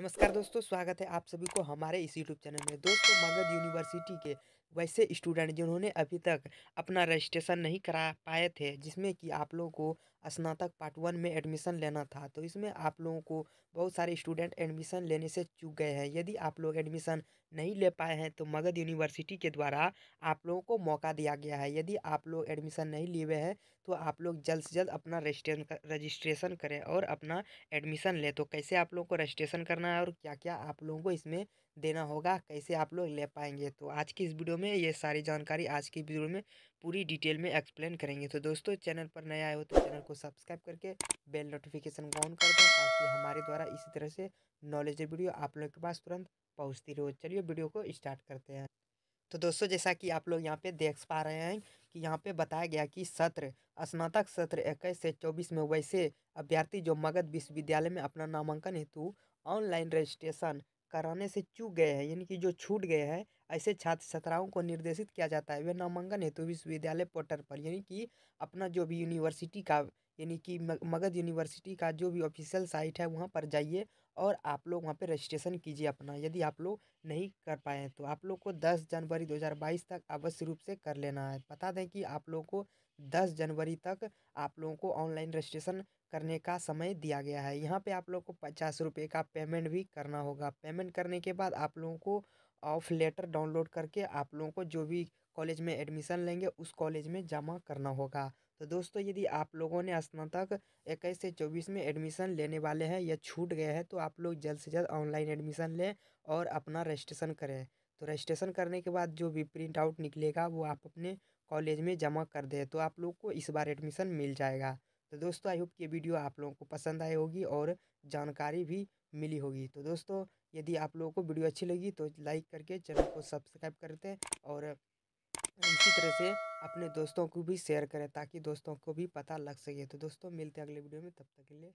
नमस्कार दोस्तों स्वागत है आप सभी को हमारे इस यूट्यूब चैनल में दोस्तों मगध यूनिवर्सिटी के वैसे स्टूडेंट जिन्होंने अभी तक अपना रजिस्ट्रेशन नहीं करा पाए थे जिसमें कि आप लोगों को स्नातक पार्ट वन में एडमिशन लेना था तो इसमें आप लोगों को बहुत सारे स्टूडेंट एडमिशन लेने से चूक गए हैं यदि आप लोग एडमिशन नहीं ले पाए हैं तो मगध यूनिवर्सिटी के द्वारा आप लोगों को मौका दिया गया है यदि आप लोग एडमिशन नहीं लिए हुए हैं तो आप लोग जल्द से जल्द अपना रजिस्ट्रेशन करें और अपना एडमिशन लें तो कैसे आप लोगों को रजिस्ट्रेशन करना है और क्या क्या आप लोगों को इसमें देना होगा कैसे आप लोग ले पाएंगे तो आज की इस वीडियो में ये सारी जानकारी आज की वीडियो में पूरी डिटेल में एक्सप्लेन करेंगे तो दोस्तों चैनल पर नया आए हो तो चैनल को सब्सक्राइब करके बेल नोटिफिकेशन को ऑन कर दें ताकि हमारे द्वारा इसी तरह से नॉलेज वीडियो आप लोग के पास तुरंत पहुँचती रहे चलिए वीडियो को स्टार्ट करते हैं तो दोस्तों जैसा कि आप लोग यहाँ पे देख पा रहे हैं कि यहाँ पे बताया गया कि सत्र स्नातक सत्र इक्कीस से चौबीस में वैसे अभ्यर्थी जो मगध विश्वविद्यालय में अपना नामांकन हेतु ऑनलाइन रजिस्ट्रेशन कराने से चूक गए हैं यानी कि जो छूट गए हैं ऐसे छात्र छात्राओं को निर्देशित किया जाता है वे नामांकन हेतु विश्वविद्यालय पोर्टल पर यानी कि अपना जो भी यूनिवर्सिटी का यानी कि मगध यूनिवर्सिटी का जो भी ऑफिशियल साइट है वहाँ पर जाइए और आप लोग वहाँ पे रजिस्ट्रेशन कीजिए अपना यदि आप लोग नहीं कर पाए हैं तो आप लोग को 10 जनवरी 2022 तक अवश्य रूप से कर लेना है बता दें कि आप लोग को 10 जनवरी तक आप लोगों को ऑनलाइन रजिस्ट्रेशन करने का समय दिया गया है यहाँ पे आप लोग को पचास रुपये का पेमेंट भी करना होगा पेमेंट करने के बाद आप लोगों को ऑफ लेटर डाउनलोड करके आप लोगों को जो भी कॉलेज में एडमिशन लेंगे उस कॉलेज में जमा करना होगा तो दोस्तों यदि आप लोगों ने स्नातक इक्कीस से चौबीस में एडमिशन लेने वाले हैं या छूट गए हैं तो आप लोग जल्द से जल्द ऑनलाइन एडमिशन लें और अपना रजिस्ट्रेशन करें तो रजिस्ट्रेशन करने के बाद जो भी प्रिंट आउट निकलेगा वो आप अपने कॉलेज में जमा कर दें तो आप लोग को इस बार एडमिशन मिल जाएगा तो दोस्तों आई होप ये वीडियो आप लोगों को पसंद आई होगी और जानकारी भी मिली होगी तो दोस्तों यदि आप लोगों को वीडियो अच्छी लगी तो लाइक करके चैनल को सब्सक्राइब करते और इसी तरह से अपने दोस्तों को भी शेयर करें ताकि दोस्तों को भी पता लग सके तो दोस्तों मिलते हैं अगले वीडियो में तब तक के लिए